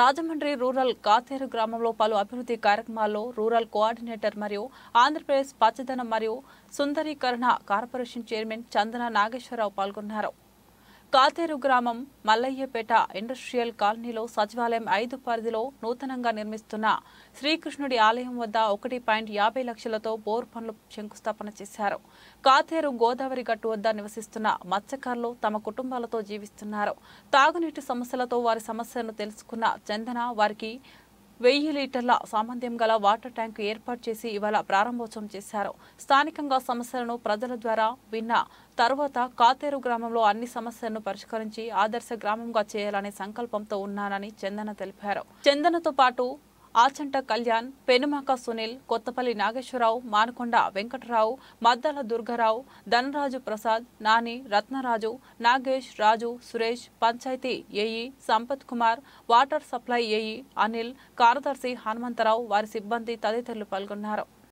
Rajahmundry rural Katheru గ్రామంలో పలు అభివృద్ధి కార్యక్రమాల్లో రూరల్ కోఆర్డినేటర్ మరియు ఆంధ్రప్రదేశ్ పచ్చదనం మరియు సుందరీకరణ కార్పొరేషన్ చైర్మన్ చందన నాగేశ్వరరావు పాల్గొన్నారు కాతేరు గ్రామం మల్లయ్యపేట ఇండస్ట్రియల్ కాలనీలో సచివాలయం ఐదు పరిధిలో నూతనంగా నిర్మిస్తున్న శ్రీకృష్ణుడి ఆలయం వద్ద ఒకటి పాయింట్ యాభై లక్షలతో బోర్ పనులు శంకుస్థాపన చేశారు కాతేరు గోదావరి గట్టు వద్ద నివసిస్తున్న మత్స్యకారులు తమ కుటుంబాలతో జీవిస్తున్నారు తాగునీటి సమస్యలతో వారి సమస్యలను తెలుసుకున్న చందన వారికి వెయ్యి లీటర్ల సామర్థ్యం గల వాటర్ ట్యాంకు ఏర్పాటు చేసి ఇవాళ ప్రారంభోత్సవం చేశారు స్థానికంగా సమస్యలను ప్రజల ద్వారా విన్న తర్వాత కాతేరు గ్రామంలో అన్ని సమస్యలను పరిష్కరించి ఆదర్శ గ్రామంగా చేయాలనే సంకల్పంతో ఉన్నానని చందన తెలిపారు చందనతో పాటు Achanta Kalyan Penumaka Sunil Kothapalli Nageswararao Manakonda Venkatarao Maddala Durgarao Dhanaraju Prasad Nani Ratnaraju Nagesh Raju Suresh panchayat AE Sampath Kumar water supply AE Anil కార్యదర్శి హనుమంతరావు వారి సిబ్బంది తదితరులు పాల్గొన్నారు